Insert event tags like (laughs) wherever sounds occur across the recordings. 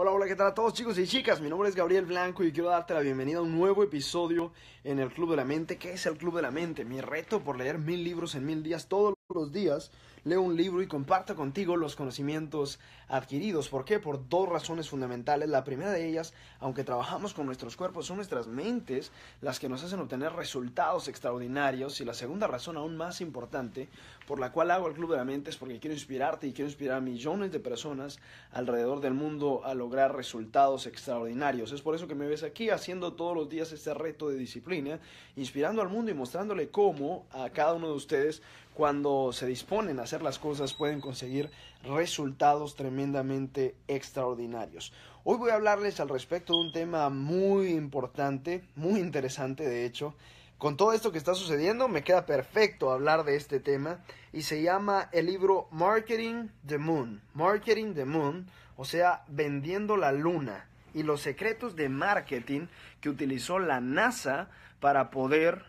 Hola, hola, ¿qué tal a todos chicos y chicas? Mi nombre es Gabriel Blanco y quiero darte la bienvenida a un nuevo episodio en el Club de la Mente. ¿Qué es el Club de la Mente? Mi reto por leer mil libros en mil días todos los días leo un libro y comparto contigo los conocimientos adquiridos. ¿Por qué? Por dos razones fundamentales. La primera de ellas, aunque trabajamos con nuestros cuerpos, son nuestras mentes las que nos hacen obtener resultados extraordinarios. Y la segunda razón, aún más importante, por la cual hago el Club de la Mente es porque quiero inspirarte y quiero inspirar a millones de personas alrededor del mundo a lograr resultados extraordinarios. Es por eso que me ves aquí haciendo todos los días este reto de disciplina, inspirando al mundo y mostrándole cómo a cada uno de ustedes cuando se disponen a hacer las cosas pueden conseguir resultados tremendamente extraordinarios. Hoy voy a hablarles al respecto de un tema muy importante, muy interesante de hecho. Con todo esto que está sucediendo, me queda perfecto hablar de este tema y se llama el libro Marketing the Moon, Marketing the Moon, o sea, vendiendo la luna y los secretos de marketing que utilizó la NASA para poder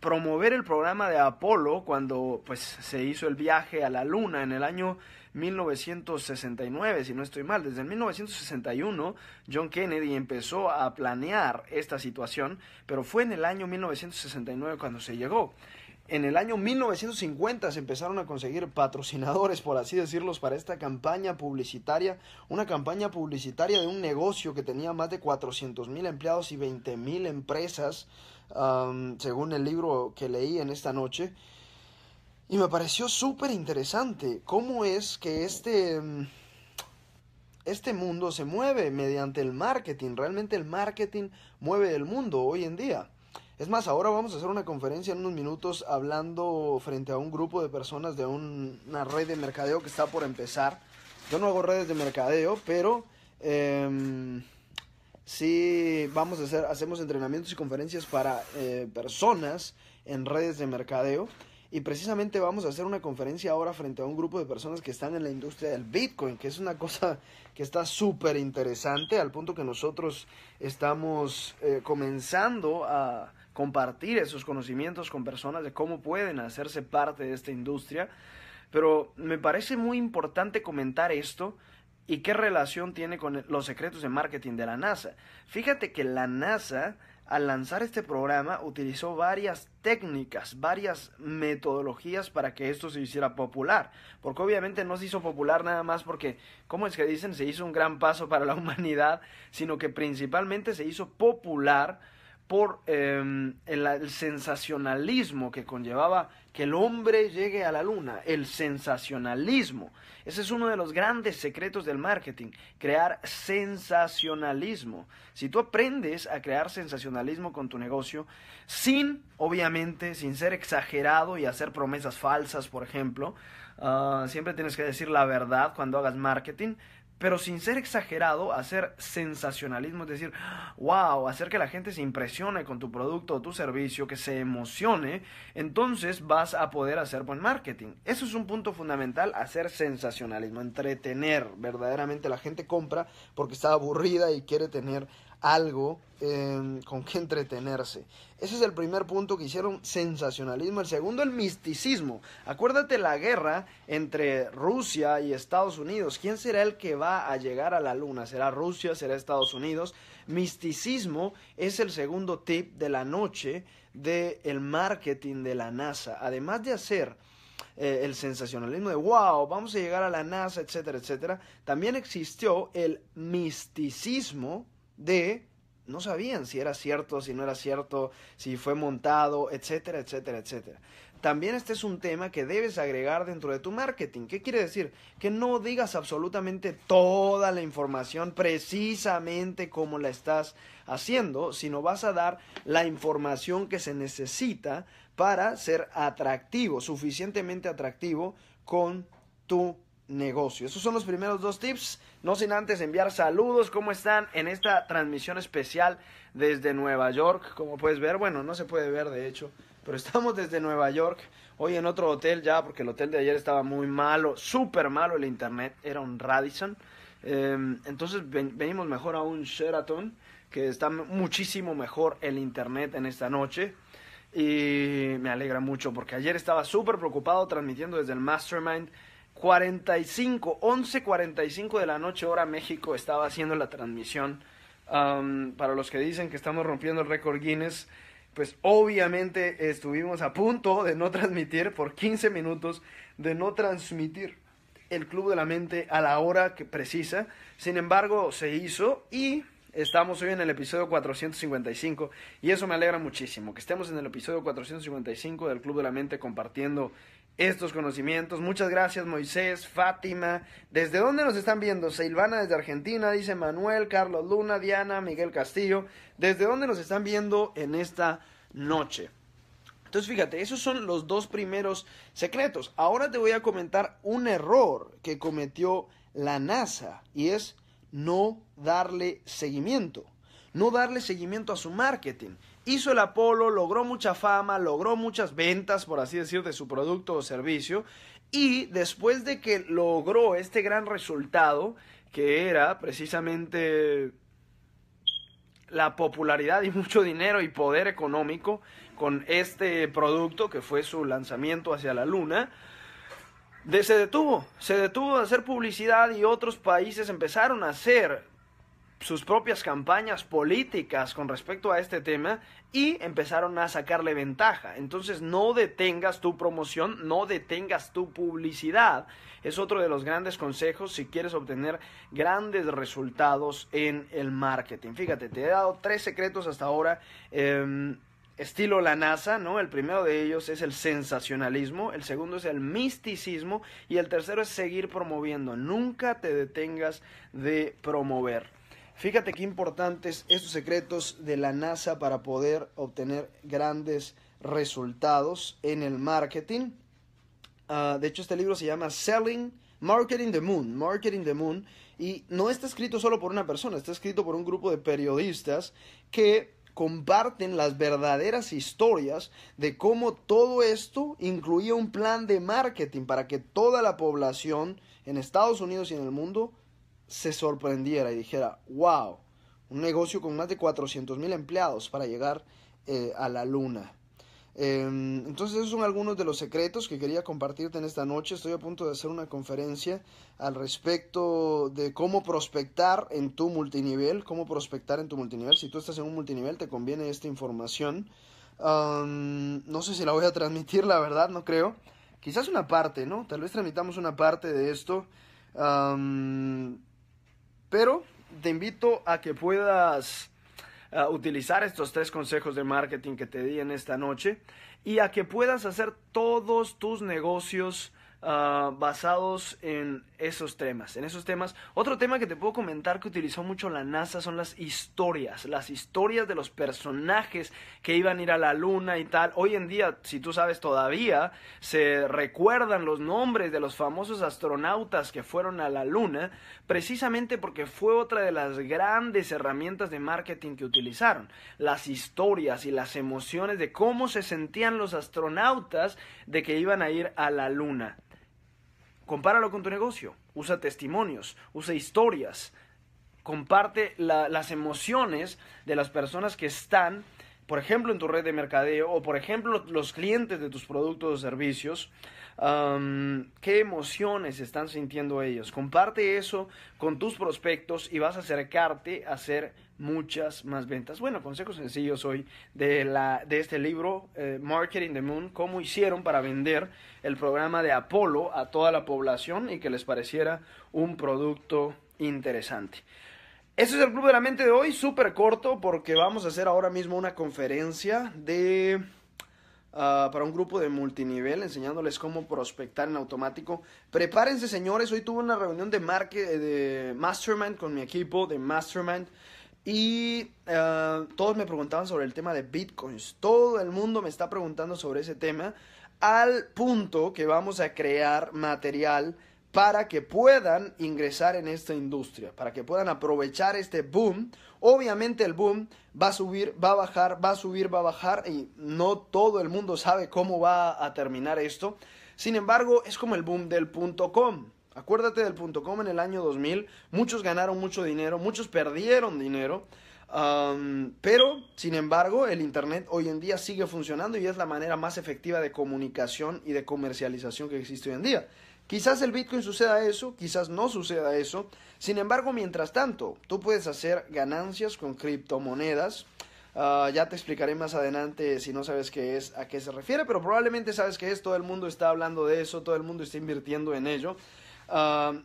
promover el programa de Apolo cuando pues, se hizo el viaje a la Luna en el año 1969, si no estoy mal. Desde 1961 John Kennedy empezó a planear esta situación, pero fue en el año 1969 cuando se llegó. En el año 1950 se empezaron a conseguir patrocinadores, por así decirlo para esta campaña publicitaria, una campaña publicitaria de un negocio que tenía más de 400 mil empleados y 20 mil empresas, según el libro que leí en esta noche. Y me pareció súper interesante cómo es que este, mm, este mundo se mueve mediante el marketing. Realmente el marketing mueve el mundo hoy en día. Es más, ahora vamos a hacer una conferencia en unos minutos hablando frente a un grupo de personas de una red de mercadeo que está por empezar. Yo no hago redes de mercadeo, pero em, sí vamos a hacer, hacemos entrenamientos y conferencias para eh, personas en redes de mercadeo. Y precisamente vamos a hacer una conferencia ahora frente a un grupo de personas que están en la industria del Bitcoin, que es una cosa que está súper interesante, al punto que nosotros estamos eh, comenzando a compartir esos conocimientos con personas de cómo pueden hacerse parte de esta industria. Pero me parece muy importante comentar esto y qué relación tiene con los secretos de marketing de la NASA. Fíjate que la NASA al lanzar este programa utilizó varias técnicas, varias metodologías para que esto se hiciera popular. Porque obviamente no se hizo popular nada más porque, como es que dicen, se hizo un gran paso para la (laughs) humanidad, sino que principalmente se hizo popular por em, el, sensacionalismo que conllevaba que el hombre llegue a la luna, el sensacionalismo. Ese es uno de los grandes secretos del marketing, crear sensacionalismo. Si tú aprendes a crear sensacionalismo con tu negocio, sin, obviamente, sin ser exagerado y hacer promesas falsas, por ejemplo, ah, siempre tienes que decir la verdad cuando hagas marketing, pero sin ser exagerado, hacer sensacionalismo, es decir, wow, hacer que la gente se impresione con tu producto o tu servicio, que se emocione, entonces vas a poder hacer buen marketing. Eso es un punto fundamental, hacer sensacionalismo, entretener, verdaderamente la gente compra porque está aburrida y quiere tener algo em, con que entretenerse. Ese es el primer punto que hicieron sensacionalismo. El segundo, el misticismo. Acuérdate la guerra entre Rusia y Estados Unidos. ¿Quién será el que va a llegar a la luna? ¿Será Rusia? ¿Será Estados Unidos? Misticismo es el segundo tip de la noche del marketing de la NASA. Además de hacer eh, el sensacionalismo de wow, vamos a llegar a la NASA, etcétera, etcétera, también existió el misticismo de no sabían si era cierto, si no era cierto, si fue montado, etcétera, etcétera, etcétera. También este es un tema que debes agregar dentro de tu marketing. ¿Qué quiere decir? Que no digas absolutamente toda la información precisamente como la estás haciendo, sino vas a dar la información que se necesita para ser atractivo, suficientemente atractivo con tu negocio. Esos son los primeros dos tips. No sin antes enviar saludos. ¿Cómo están en esta transmisión especial desde Nueva York? Como puedes ver, bueno, no se puede ver de hecho, pero (laughs) estamos desde Nueva York. Hoy en otro hotel ya, porque el hotel de ayer estaba muy malo, súper malo el internet. Era un Radisson. Em, entonces venimos mejor a un Sheraton, que está muchísimo mejor el internet en esta noche y me alegra mucho porque ayer estaba súper preocupado transmitiendo desde el Mastermind 45, 11.45 de la noche, hora México, estaba haciendo la transmisión. Um, para los que dicen que estamos rompiendo el récord Guinness, pues obviamente estuvimos a punto de no transmitir por 15 minutos, de no transmitir el Club de la Mente a la hora que precisa. Sin embargo, se hizo y Estamos hoy en el episodio 455 y eso me alegra muchísimo, que estemos en el episodio 455 del Club de la Mente compartiendo estos conocimientos. Muchas gracias Moisés, Fátima. ¿Desde dónde nos están viendo? Silvana desde Argentina, dice Manuel, Carlos Luna, Diana, Miguel Castillo. ¿Desde dónde nos están viendo en esta noche? Entonces fíjate, esos son los dos primeros secretos. Ahora te voy a comentar un error que cometió la NASA y es no darle seguimiento, no darle seguimiento a su marketing. Hizo el Apolo, logró mucha fama, logró muchas ventas, por así decir, de su producto o servicio, y después de que logró este gran resultado, que era precisamente la popularidad y mucho dinero y poder económico con este producto que fue su lanzamiento hacia la luna, se detuvo, se detuvo de hacer publicidad y otros países empezaron a hacer sus propias campañas políticas con respecto a este tema y empezaron a sacarle ventaja. Entonces no detengas tu promoción, no detengas tu publicidad. Es otro de los grandes consejos si quieres obtener grandes resultados en el marketing. Fíjate, te he dado tres secretos hasta ahora. Em, estilo la NASA, ¿no? El primero de ellos es el sensacionalismo, el segundo es el misticismo y el tercero es seguir promoviendo. Nunca te detengas de promover. Fíjate qué importantes estos secretos de la NASA para poder obtener grandes resultados en el marketing. Ah, de hecho, este libro se llama Selling Marketing the Moon, Marketing the Moon, y no está escrito solo por una persona, está escrito por un grupo de periodistas que comparten las verdaderas historias de cómo todo esto incluía un plan de marketing para que toda la población en Estados Unidos y en el mundo se sorprendiera y dijera, wow, un negocio con más de 400 mil empleados para llegar eh, a la luna. Em, entonces esos son algunos de los secretos que quería compartirte en esta noche. Estoy a punto de hacer una conferencia al respecto de cómo prospectar en tu multinivel, cómo prospectar en tu multinivel. Si tú estás en un multinivel te conviene esta información. no sé si la voy a transmitir, la verdad, no creo. Quizás una parte, ¿no? Tal vez transmitamos una parte de esto. pero te invito a que puedas eh, utilizar estos tres consejos de marketing que te di en esta noche y a que puedas hacer todos tus negocios eh, basados en esos temas, en esos temas. Otro tema que te puedo comentar que utilizó mucho la NASA son las historias, las historias de los personajes que iban a ir a la luna y tal. Hoy en día, si tú sabes todavía, se recuerdan los nombres de los famosos astronautas que fueron a la luna, precisamente porque fue otra de las grandes herramientas de marketing que utilizaron, las historias y las emociones de cómo se sentían los astronautas de que iban a ir a la luna compáralo con tu negocio, usa testimonios, usa historias, comparte las emociones de las personas que están, por ejemplo, en tu red de mercadeo o, por ejemplo, los clientes de tus productos o servicios, qué emociones están sintiendo ellos. Comparte eso con tus prospectos y vas a acercarte a ser muchas más ventas. Bueno, consejos sencillos hoy de, este libro, eh, Marketing the Moon, cómo hicieron para vender el programa de Apolo a toda la población y que les pareciera un producto interesante. ese es el Club de la Mente de hoy, súper corto porque vamos a hacer ahora mismo una conferencia de... Ah, para un grupo de multinivel enseñándoles cómo prospectar en automático. Prepárense señores, hoy tuve una reunión de, de Mastermind con mi equipo de Mastermind y eh, todos me preguntaban sobre el tema de bitcoins. Todo el mundo me está preguntando sobre ese tema. Al punto que vamos a crear material para que puedan ingresar en esta industria, para que puedan aprovechar este boom. Obviamente el boom va a subir, va a bajar, va a subir, va a bajar y no todo el mundo sabe cómo va a terminar esto. Sin embargo, es como el boom del punto com. Acuérdate del punto com en el año 2000. Muchos ganaron mucho dinero, muchos perdieron dinero. pero, sin embargo, el Internet hoy en día sigue funcionando y es la manera más efectiva de comunicación y de comercialización que existe hoy en día. Quizás el Bitcoin suceda eso, quizás no suceda eso. Sin embargo, mientras tanto, tú puedes hacer ganancias con criptomonedas. Ah, ya te explicaré más adelante si no sabes qué es, a qué se refiere, pero probablemente sabes qué es. Todo el mundo está hablando de eso, todo el mundo está invirtiendo en ello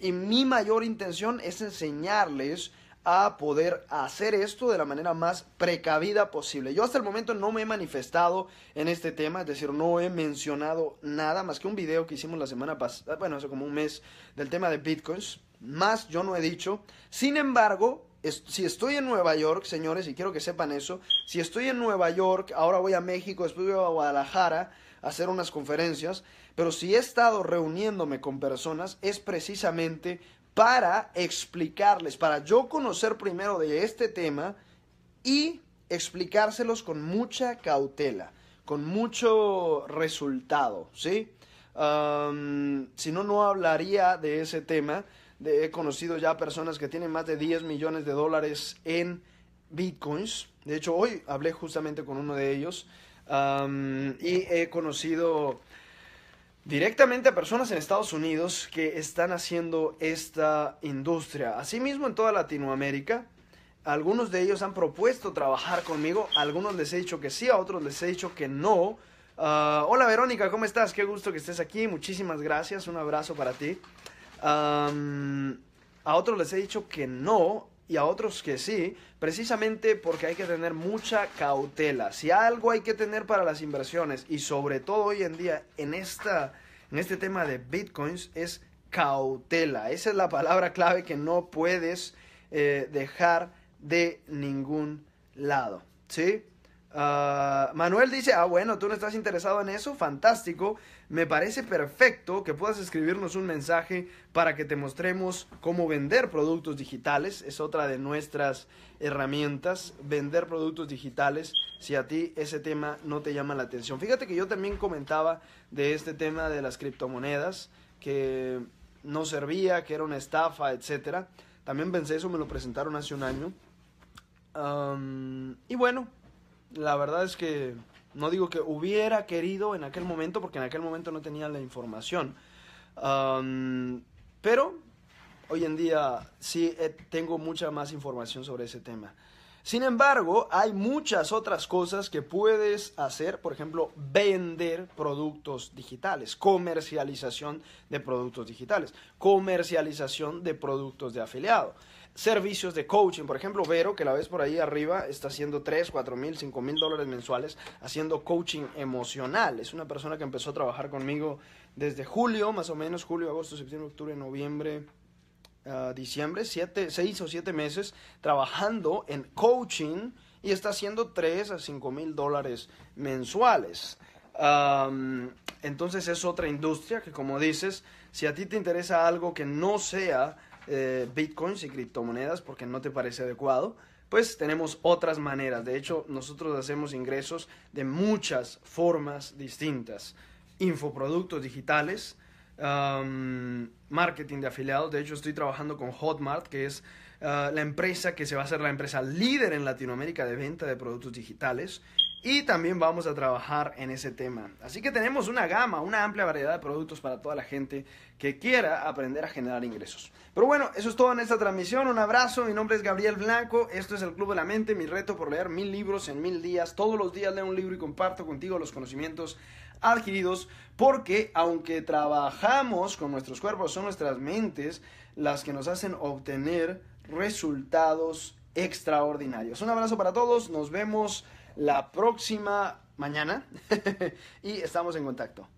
y mi mayor intención es enseñarles a poder hacer esto de la manera más precavida posible. Yo hasta el momento no me he manifestado en este tema, es decir, no he mencionado nada más que un video que hicimos la semana pasada, bueno, hace como un mes, del tema de bitcoins. Más yo no he dicho. Sin embargo, si estoy en Nueva York, señores, y quiero que sepan eso, si estoy en Nueva York, ahora voy a México, después voy a Guadalajara a hacer unas conferencias, pero si he estado reuniéndome con personas es precisamente para explicarles, para yo conocer primero de este tema y explicárselos con mucha cautela, con mucho resultado, ¿sí? si no, no hablaría de ese tema he conocido ya personas que tienen más de 10 millones de dólares en bitcoins. De hecho, hoy hablé justamente con uno de ellos y he conocido directamente a personas en Estados Unidos que están haciendo esta industria. Asimismo, en toda Latinoamérica, algunos de ellos han propuesto trabajar conmigo, algunos les he dicho que sí, a otros les he dicho que no. Ah, hola Verónica, ¿cómo estás? Qué gusto que estés aquí, muchísimas gracias, un abrazo para ti a otros les he dicho que no y a otros que sí, precisamente porque hay que tener mucha cautela. Si algo hay que tener para las inversiones y sobre todo hoy en día en, esta, en este tema de bitcoins es cautela. Esa es la palabra clave que no puedes eh, dejar de ningún lado. ¿Sí? Ah, Manuel dice, ah bueno, tú no estás interesado en eso, fantástico, me parece perfecto que puedas escribirnos un mensaje para que te mostremos cómo vender productos digitales, es otra de nuestras herramientas, vender productos digitales, si a ti ese tema no te llama la atención. Fíjate que yo también comentaba de este tema de las criptomonedas, que no servía, que era una estafa, etc También pensé eso, me lo presentaron hace un año. y bueno, la verdad es que no digo que hubiera querido en aquel momento, porque en aquel momento no tenía la información. pero hoy en día sí eh, tengo mucha más información sobre ese tema. Sin embargo, hay muchas otras cosas que puedes hacer, por ejemplo, vender productos digitales, comercialización de productos digitales, comercialización de productos de afiliado servicios de coaching. Por ejemplo, Vero, que la ves por ahí arriba, está haciendo 3, 4 mil, 5 mil dólares mensuales haciendo coaching emocional. Es una persona que empezó a trabajar conmigo desde julio, más o menos, julio, agosto, septiembre, octubre, noviembre. Ah, diciembre, siete, seis o siete meses trabajando en coaching y está haciendo 3 a 5 mil dólares mensuales. entonces es otra industria que como dices, si a ti te interesa algo que no sea eh, bitcoins y criptomonedas porque no te parece adecuado, pues tenemos otras maneras. De hecho, nosotros hacemos ingresos de muchas formas distintas. Infoproductos digitales, marketing de afiliados. De hecho, estoy trabajando con Hotmart, que es ah, la empresa que se va a ser la empresa líder en Latinoamérica de venta de productos digitales. Y también vamos a trabajar en ese tema. Así que tenemos una gama, una amplia variedad de productos para toda la gente que quiera aprender a generar ingresos. Pero bueno, eso es todo en esta transmisión. Un abrazo, mi nombre es Gabriel Blanco, esto es el Club de la Mente, mi reto por leer mil libros en mil días. Todos los días leo un libro y comparto contigo los conocimientos adquiridos porque aunque trabajamos con nuestros cuerpos, son nuestras mentes las que nos hacen obtener resultados extraordinarios. Un abrazo para todos, nos vemos la próxima mañana (laughs) y estamos en contacto.